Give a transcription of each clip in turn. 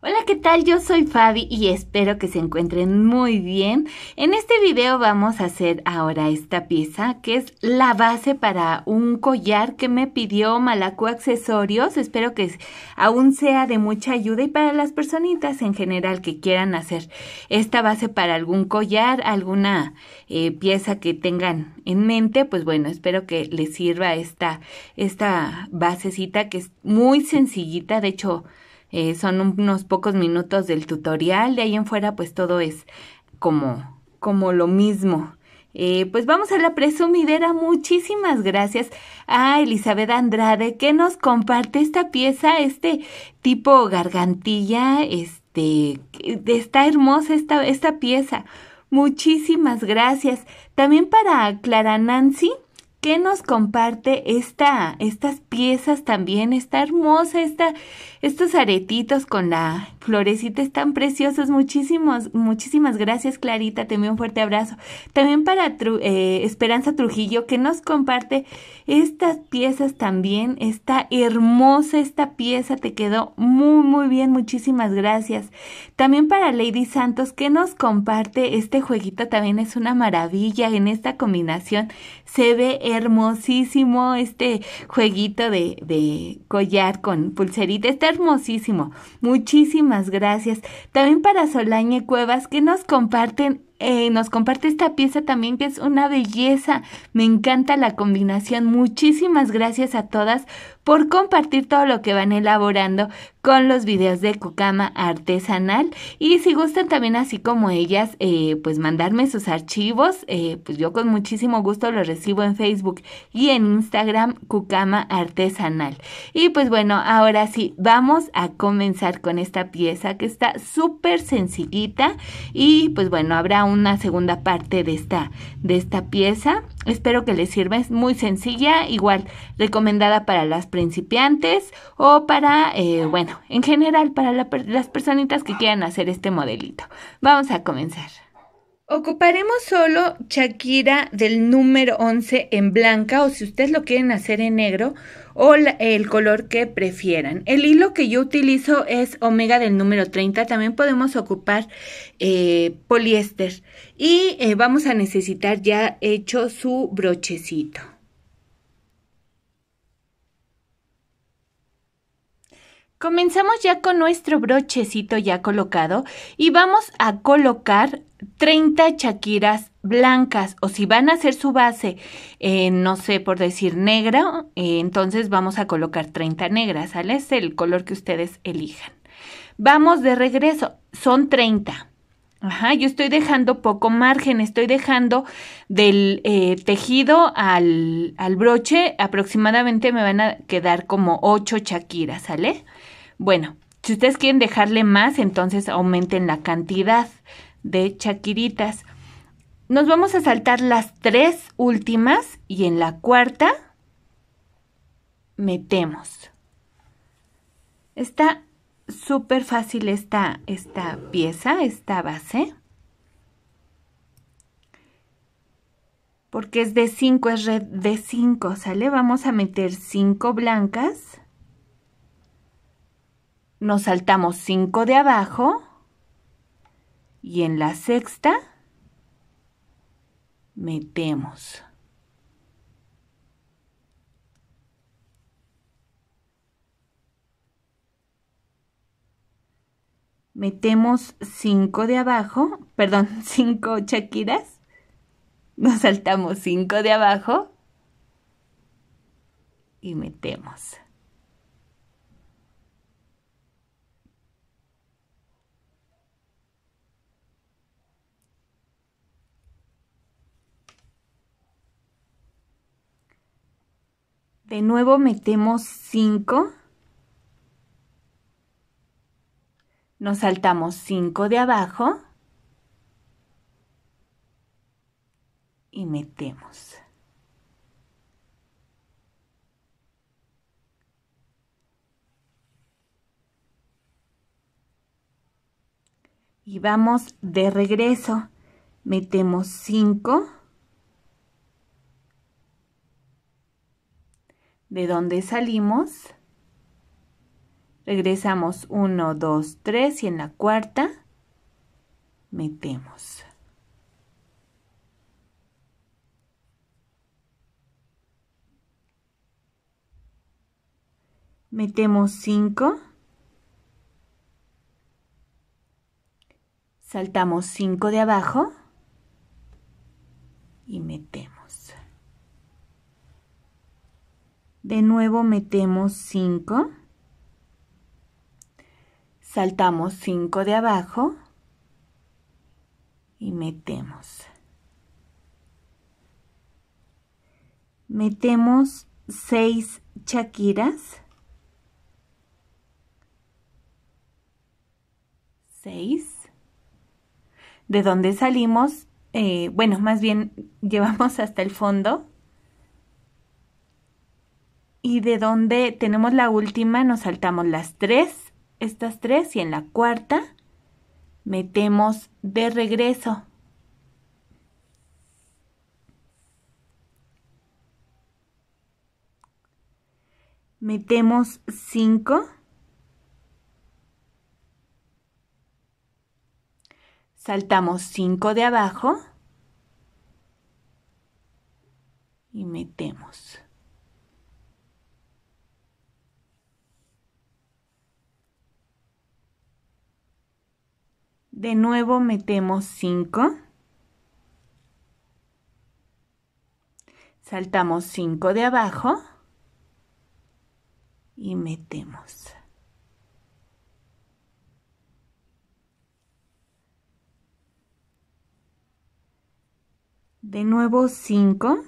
Hola, ¿qué tal? Yo soy Fabi y espero que se encuentren muy bien. En este video vamos a hacer ahora esta pieza que es la base para un collar que me pidió Malaco Accesorios. Espero que aún sea de mucha ayuda y para las personitas en general que quieran hacer esta base para algún collar, alguna eh, pieza que tengan en mente, pues bueno, espero que les sirva esta, esta basecita que es muy sencillita, de hecho eh, son unos pocos minutos del tutorial, de ahí en fuera pues todo es como, como lo mismo. Eh, pues vamos a la presumidera. Muchísimas gracias a ah, Elizabeth Andrade que nos comparte esta pieza, este tipo gargantilla, este, está hermosa esta pieza. Muchísimas gracias. También para Clara Nancy, ¿Qué nos comparte esta, estas piezas también? Está hermosa, estos aretitos con la florecita están preciosos. Muchísimos, muchísimas gracias, Clarita. Te envío un fuerte abrazo. También para eh, Esperanza Trujillo, que nos comparte estas piezas también. Está hermosa esta pieza, te quedó muy, muy bien. Muchísimas gracias. También para Lady Santos, que nos comparte este jueguito, también es una maravilla. En esta combinación se ve hermosísimo este jueguito de, de collar con pulserita. Está hermosísimo. Muchísimas gracias. También para Solañe Cuevas que nos comparten eh, nos comparte esta pieza también que es una belleza. Me encanta la combinación. Muchísimas gracias a todas por compartir todo lo que van elaborando con los videos de Cucama Artesanal. Y si gustan también así como ellas, eh, pues mandarme sus archivos, eh, pues yo con muchísimo gusto los recibo en Facebook y en Instagram Cucama Artesanal. Y pues bueno, ahora sí, vamos a comenzar con esta pieza que está súper sencillita y pues bueno, habrá una segunda parte de esta, de esta pieza. Espero que les sirva, es muy sencilla, igual recomendada para las principiantes o para, eh, bueno, en general para las personitas que quieran hacer este modelito. Vamos a comenzar. Ocuparemos solo Shakira del número 11 en blanca o si ustedes lo quieren hacer en negro o el color que prefieran. El hilo que yo utilizo es omega del número 30. También podemos ocupar eh, poliéster y eh, vamos a necesitar ya hecho su brochecito. Comenzamos ya con nuestro brochecito ya colocado y vamos a colocar 30 chaquiras blancas o si van a ser su base, no sé, por decir negra, eh, entonces vamos a colocar 30 negras, ¿sale? Es el color que ustedes elijan. Vamos de regreso, son 30. Ajá, yo estoy dejando poco margen, estoy dejando del eh, tejido al, al, broche, aproximadamente me van a quedar como 8 chaquiras, ¿sale? Bueno, si ustedes quieren dejarle más, entonces aumenten la cantidad de chaquiritas. Nos vamos a saltar las tres últimas y en la cuarta metemos. Está súper fácil esta, esta pieza, esta base. Porque es de 5, es red de 5, ¿sale? Vamos a meter 5 blancas nos saltamos cinco de abajo y en la sexta metemos. Metemos cinco de abajo, perdón, cinco chaquiras. Nos saltamos cinco de abajo y metemos. De nuevo metemos 5. Nos saltamos 5 de abajo. Y metemos. Y vamos de regreso. Metemos 5. de donde salimos. Regresamos 1, 2, 3 y en la cuarta metemos. Metemos 5. Saltamos 5 de abajo. de nuevo metemos 5, saltamos 5 de abajo y metemos. Metemos 6 chaquiras. 6. De donde salimos, eh, bueno, más bien llevamos hasta el fondo y de donde tenemos la última nos saltamos las tres, estas tres y en la cuarta metemos de regreso. Metemos cinco. Saltamos cinco de abajo y metemos. De nuevo metemos 5. Saltamos 5 de abajo y metemos. De nuevo 5.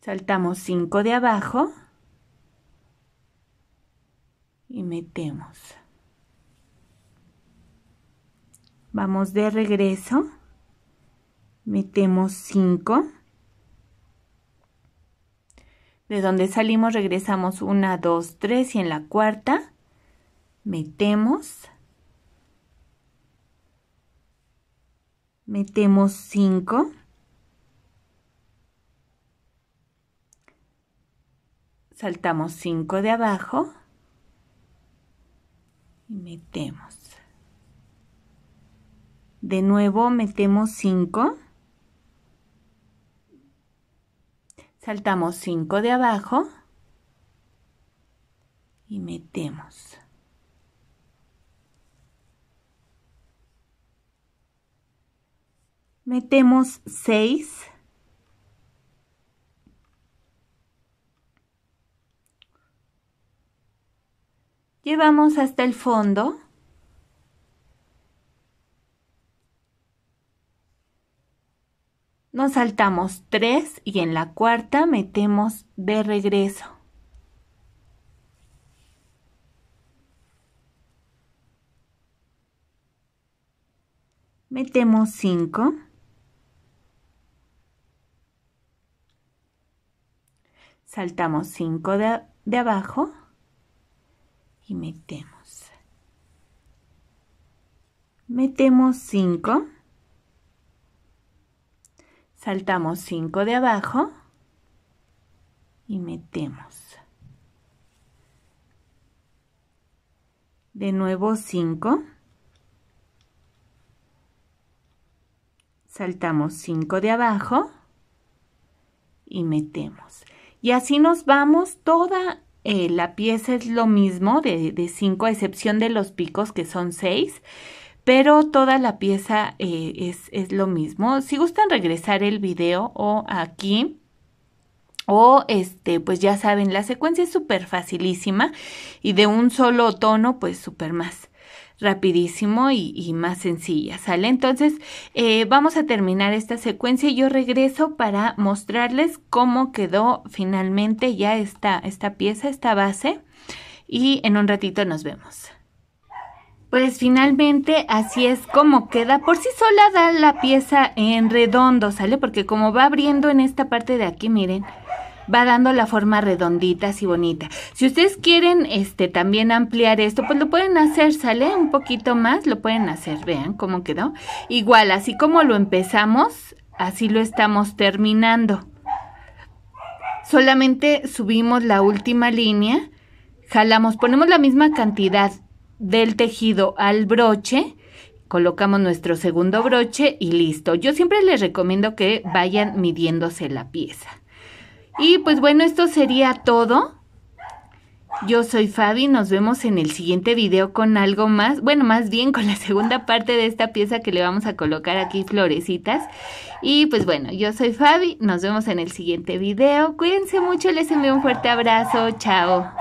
Saltamos 5 de abajo. metemos. Vamos de regreso. Metemos 5. De donde salimos regresamos 1, 2, 3 y en la cuarta metemos. Metemos 5. saltamos 5 de abajo metemos. De nuevo metemos 5. Saltamos 5 de abajo y metemos. Metemos 6. Llevamos hasta el fondo. Nos saltamos tres y en la cuarta metemos de regreso. Metemos cinco. Saltamos cinco de, de abajo y metemos. Metemos 5. Saltamos 5 de abajo y metemos. De nuevo 5. Saltamos 5 de abajo y metemos. Y así nos vamos toda eh, la pieza es lo mismo de, de cinco, a excepción de los picos que son seis pero toda la pieza eh, es, es, lo mismo. Si gustan regresar el video o aquí. O este, pues ya saben, la secuencia es súper facilísima y de un solo tono, pues súper más rapidísimo y, más sencilla, ¿sale? Entonces eh, vamos a terminar esta secuencia y yo regreso para mostrarles cómo quedó finalmente ya esta, esta pieza, esta base y en un ratito nos vemos. Pues finalmente así es como queda. Por sí sola da la pieza en redondo, ¿sale? Porque como va abriendo en esta parte de aquí, miren, va dando la forma redondita y bonita. Si ustedes quieren este también ampliar esto, pues lo pueden hacer, sale un poquito más, lo pueden hacer, vean cómo quedó. Igual, así como lo empezamos, así lo estamos terminando. Solamente subimos la última línea, jalamos, ponemos la misma cantidad del tejido al broche, colocamos nuestro segundo broche y listo. Yo siempre les recomiendo que vayan midiéndose la pieza. Y pues bueno, esto sería todo. Yo soy Fabi, nos vemos en el siguiente video con algo más, bueno, más bien con la segunda parte de esta pieza que le vamos a colocar aquí florecitas. Y pues bueno, yo soy Fabi, nos vemos en el siguiente video. Cuídense mucho, les envío un fuerte abrazo, chao.